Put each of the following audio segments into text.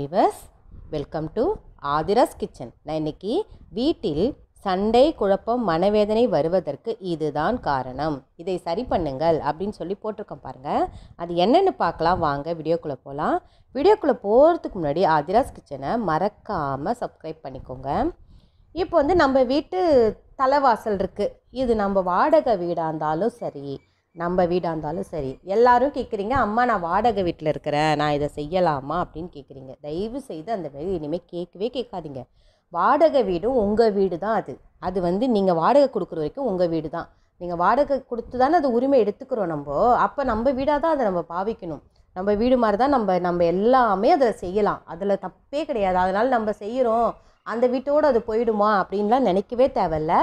viewers welcome to Aathira's kitchen நான் இன்னைக்கு வீட்டில் சண்டை குழப்பம் மனவேதனை வருவதற்கு இதுதான் காரணம் இதை சரி பண்ணுங்கள் அப்படின்னு சொல்லி போட்டிருக்கோம் பாருங்கள் அது என்னென்னு பார்க்கலாம் வாங்க வீடியோக்குள்ளே போகலாம் வீடியோக்குள்ளே போகிறதுக்கு முன்னாடி ஆதிராஸ் கிச்சனை மறக்காமல் சப்ஸ்கிரைப் பண்ணிக்கோங்க இப்போ வந்து நம்ம வீட்டு தலைவாசல் இருக்குது இது நம்ம வாடகை வீடாக இருந்தாலும் சரி நம்ம வீடாக இருந்தாலும் சரி எல்லாரும் கேட்குறீங்க அம்மா நான் வாடகை வீட்டில் இருக்கிறேன் நான் இதை செய்யலாமா அப்படின்னு கேட்குறீங்க தயவு செய்து அந்த மாதிரி இனிமேல் கேட்கவே கேட்காதீங்க வாடகை வீடும் உங்கள் வீடு தான் அது அது வந்து நீங்கள் வாடகை கொடுக்குற வரைக்கும் உங்கள் வீடு தான் நீங்கள் வாடகை கொடுத்து தானே அது உரிமை எடுத்துக்கிறோம் நம்ம அப்போ நம்ம வீடாக தான் அதை நம்ம பாவிக்கணும் நம்ம வீடு மாதிரி தான் நம்ம நம்ம எல்லாமே அதில் செய்யலாம் அதில் தப்பே கிடையாது அதனால் நம்ம செய்கிறோம் அந்த வீட்டோடு அது போயிடுமா அப்படின்லாம் நினைக்கவே தேவையில்ல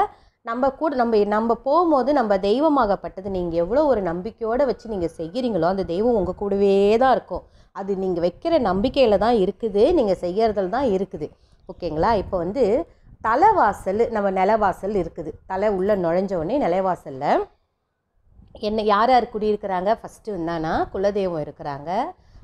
நம்ம கூட நம்ம நம்ம போகும்போது நம்ம தெய்வமாகப்பட்டது நீங்கள் எவ்வளோ ஒரு நம்பிக்கையோடு வச்சு நீங்கள் செய்கிறீங்களோ அந்த தெய்வம் உங்கள் கூடவே தான் இருக்கும் அது நீங்கள் வைக்கிற நம்பிக்கையில் தான் இருக்குது நீங்கள் செய்கிறதில் தான் இருக்குது ஓகேங்களா இப்போ வந்து தலைவாசல் நம்ம நிலவாசல் இருக்குது தலை உள்ளே நுழைஞ்ச உடனே நிலைவாசலில் என்ன யார் யார் குடியிருக்கிறாங்க ஃபஸ்ட்டு என்னன்னா குலதெய்வம் இருக்கிறாங்க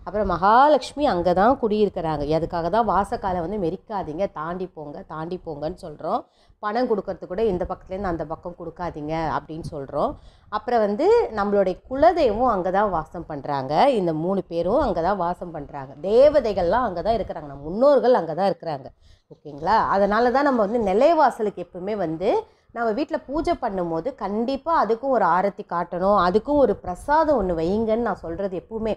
அப்புறம் மகாலட்சுமி அங்கே தான் குடியிருக்கிறாங்க அதுக்காக தான் வாசக்காலை வந்து மெரிக்காதீங்க தாண்டி போங்க தாண்டி போங்கன்னு சொல்கிறோம் பணம் கொடுக்கறது கூட இந்த பக்கத்துலேருந்து அந்த பக்கம் கொடுக்காதீங்க அப்படின்னு சொல்கிறோம் அப்புறம் வந்து நம்மளுடைய குலதெய்வம் அங்கே தான் வாசம் பண்ணுறாங்க இந்த மூணு பேரும் அங்கே தான் வாசம் பண்ணுறாங்க தேவதைகள்லாம் அங்கே தான் இருக்கிறாங்க நம்ம முன்னோர்கள் அங்கே தான் இருக்கிறாங்க ஓகேங்களா அதனால தான் நம்ம வந்து நிலைவாசலுக்கு எப்பவுமே வந்து நம்ம வீட்டில் பூஜை பண்ணும்போது கண்டிப்பாக அதுக்கும் ஒரு ஆரத்தி காட்டணும் அதுக்கும் ஒரு பிரசாதம் ஒன்று வைங்கன்னு நான் சொல்கிறது எப்பவுமே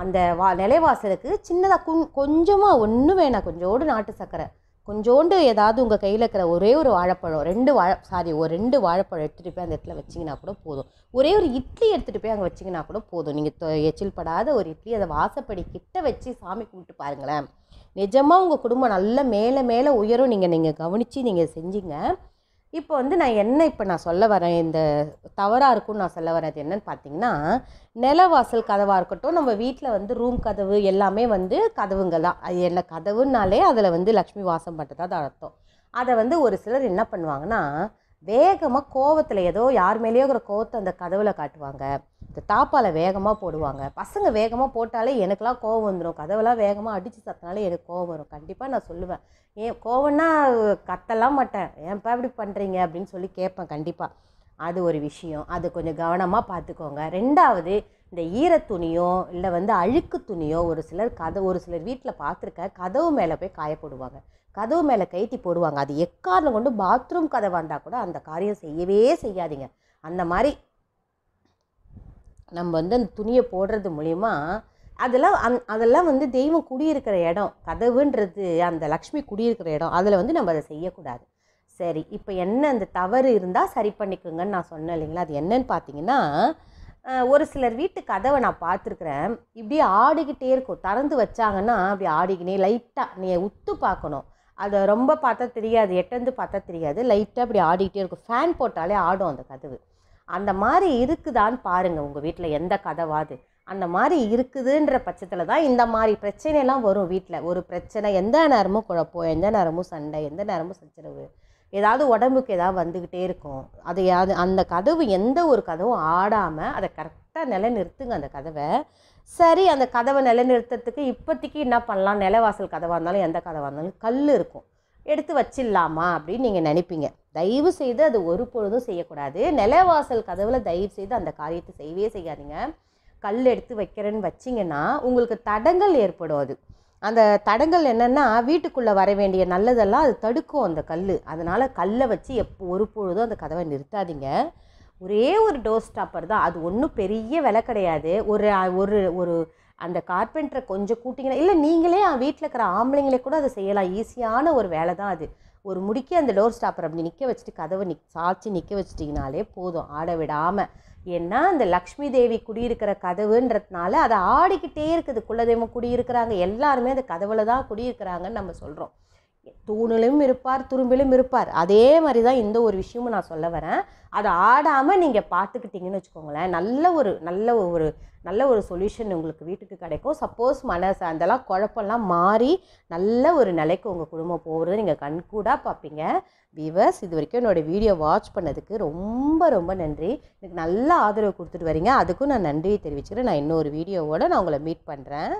அந்த வா நிலைவாசலுக்கு சின்னதாக குன் கொஞ்சமாக ஒன்றும் வேணாம் கொஞ்சோண்டு நாட்டு சர்க்கரை கொஞ்சோண்டு ஏதாவது உங்கள் கையில் இருக்கிற ஒரே ஒரு வாழைப்பழம் ரெண்டு வாழை சாரி ஒரு ரெண்டு வாழைப்பழம் எடுத்துகிட்டு போய் அந்த இடத்துல வச்சிங்கன்னா கூட போதும் ஒரே ஒரு இட்லி எடுத்துகிட்டு போய் அங்கே வச்சிங்கன்னா கூட போதும் நீங்கள் எச்சில் படாத ஒரு இட்லி அதை வாசப்படி கிட்ட வச்சு சாமி கும்பிட்டு பாருங்களேன் நிஜமாக உங்கள் குடும்பம் நல்ல மேலே மேலே உயரும் நீங்கள் நீங்கள் கவனித்து நீங்கள் செஞ்சீங்க இப்போ வந்து நான் என்ன இப்போ நான் சொல்ல வரேன் இந்த தவறாக இருக்கும்னு நான் சொல்ல வரது என்னன்னு பார்த்தீங்கன்னா நிலவாசல் கதவாக இருக்கட்டும் நம்ம வீட்டில் வந்து ரூம் கதவு எல்லாமே வந்து கதவுங்க தான் அது என்ன கதவுன்னாலே அதில் வந்து லக்ஷ்மி வாசம் பண்ணுறதா தான் அர்த்தம் அதை வந்து ஒரு சிலர் என்ன பண்ணுவாங்கன்னா வேகமாக கோவத்தில் ஏதோ யார் மேலேயோ இருக்கிற கோவத்தை அந்த கதவில் காட்டுவாங்க இந்த தாப்பால் வேகமாக போடுவாங்க பசங்க வேகமாக போட்டாலே எனக்கெலாம் கோவம் வந்துடும் கதவெல்லாம் வேகமாக அடித்து சத்தினாலே எனக்கு கோவம் வரும் கண்டிப்பாக நான் சொல்லுவேன் ஏன் கோவம்னா கத்தலாம் மாட்டேன் ஏன்ப்பா இப்படி பண்ணுறீங்க அப்படின்னு சொல்லி கேட்பேன் கண்டிப்பாக அது ஒரு விஷயம் அது கொஞ்சம் கவனமாக பார்த்துக்கோங்க ரெண்டாவது இந்த ஈர துணியோ இல்லை வந்து அழுக்கு துணியோ ஒரு சிலர் கதை ஒரு சிலர் வீட்டில் பார்த்துருக்க கதவு மேலே போய் காயப்போடுவாங்க கதவு மேலே கைத்தி போடுவாங்க அது எக்காரணம் கொண்டு பாத்ரூம் கதவாக இருந்தால் கூட அந்த காரியம் செய்யவே செய்யாதீங்க அந்த மாதிரி நம்ம வந்து அந்த துணியை போடுறது மூலிமா அதெல்லாம் அந் அதெல்லாம் வந்து தெய்வம் குடியிருக்கிற இடம் கதவுன்றது அந்த லக்ஷ்மி குடியிருக்கிற இடம் அதில் வந்து நம்ம அதை செய்யக்கூடாது சரி இப்போ என்ன அந்த தவறு இருந்தால் சரி பண்ணிக்கோங்கன்னு நான் சொன்னேன் இல்லைங்களா அது என்னன்னு பார்த்தீங்கன்னா ஒரு சிலர் வீட்டு கதவை நான் பார்த்துருக்குறேன் இப்படியே ஆடிக்கிட்டே இருக்கும் திறந்து வச்சாங்கன்னா அப்படி ஆடிக்கினே லைட்டாக நீ உத்து பார்க்கணும் அதை ரொம்ப பார்த்தா தெரியாது எட்டந்து பார்த்தா தெரியாது லைட்டாக அப்படி ஆடிக்கிட்டே இருக்கும் ஃபேன் போட்டாலே ஆடும் அந்த கதவு அந்த மாதிரி இருக்குதான்னு பாருங்கள் உங்கள் வீட்டில் எந்த கதவாது அந்த மாதிரி இருக்குதுன்ற பட்சத்தில் தான் இந்த மாதிரி பிரச்சனையெல்லாம் வரும் வீட்டில் ஒரு பிரச்சனை எந்த நேரமும் குழப்பம் எந்த நேரமும் சண்டை எந்த நேரமும் சச்சரவு ஏதாவது உடம்புக்கு ஏதாவது வந்துக்கிட்டே இருக்கும் அது அது அந்த கதவு எந்த ஒரு கதவும் ஆடாமல் அதை கரெக்டாக நிலைநிறுத்துங்க அந்த கதவை சரி அந்த கதவை நிலைநிறுத்துறதுக்கு இப்போதைக்கு என்ன பண்ணலாம் நிலவாசல் கதவாக இருந்தாலும் எந்த கதவாக இருந்தாலும் கல் இருக்கும் எடுத்து வச்சிடலாமா அப்படின்னு நீங்கள் நினைப்பீங்க தயவு செய்து அது ஒரு பொழுதும் செய்யக்கூடாது நிலவாசல் கதவில் தயவு செய்து அந்த காரியத்தை செய்யவே செய்யாதீங்க கல் எடுத்து வைக்கிறேன்னு வச்சிங்கன்னா உங்களுக்கு தடங்கள் ஏற்படும் அது அந்த தடங்கள் என்னென்னா வீட்டுக்குள்ளே வர வேண்டிய நல்லதெல்லாம் அது தடுக்கும் அந்த கல் அதனால் கல்லை வச்சு எப்போ ஒரு பொழுதும் அந்த கதவை நிறுத்தாதீங்க ஒரே ஒரு டோர் ஸ்டாப்பர் தான் அது ஒன்றும் பெரிய விலை கிடையாது ஒரு ஒரு ஒரு அந்த கார்பெண்டரை கொஞ்சம் கூட்டிங்கன்னா இல்லை நீங்களே வீட்டில் இருக்கிற ஆம்பளைங்களே கூட அதை செய்யலாம் ஈஸியான ஒரு வேலை தான் அது ஒரு முடிக்க அந்த டோர் ஸ்டாப்பர் அப்படி நிற்க வச்சுட்டு கதவை நிக் சாச்சி நிற்க வச்சிட்டிங்கனாலே போதும் ஆட விடாமல் ஏன்னா அந்த லக்ஷ்மி தேவி குடியிருக்கிற கதவுன்றதுனால அதை ஆடிக்கிட்டே இருக்குது குலதெய்வம் குடியிருக்கிறாங்க எல்லாருமே அந்த கதவுல தான் குடியிருக்கிறாங்கன்னு நம்ம சொல்கிறோம் தூணிலும் இருப்பார் துரும்பிலும் இருப்பார் அதே மாதிரி தான் இந்த ஒரு விஷயமும் நான் சொல்ல வரேன் அதை ஆடாமல் நீங்கள் பார்த்துக்கிட்டிங்கன்னு வச்சுக்கோங்களேன் நல்ல ஒரு நல்ல ஒரு நல்ல ஒரு சொல்யூஷன் உங்களுக்கு வீட்டுக்கு கிடைக்கும் சப்போஸ் மனசு அந்தலாம் குழப்பம்லாம் மாறி நல்ல ஒரு நிலைக்கு உங்கள் குடும்பம் போகிறது நீங்கள் கண்கூடாக பார்ப்பீங்க வீவர்ஸ் இது வரைக்கும் என்னோடய வீடியோ வாட்ச் பண்ணதுக்கு ரொம்ப ரொம்ப நன்றி எனக்கு நல்ல ஆதரவு கொடுத்துட்டு வரீங்க அதுக்கும் நான் நன்றியை தெரிவிச்சுக்கிறேன் நான் இன்னொரு வீடியோவோடு நான் உங்களை மீட் பண்ணுறேன்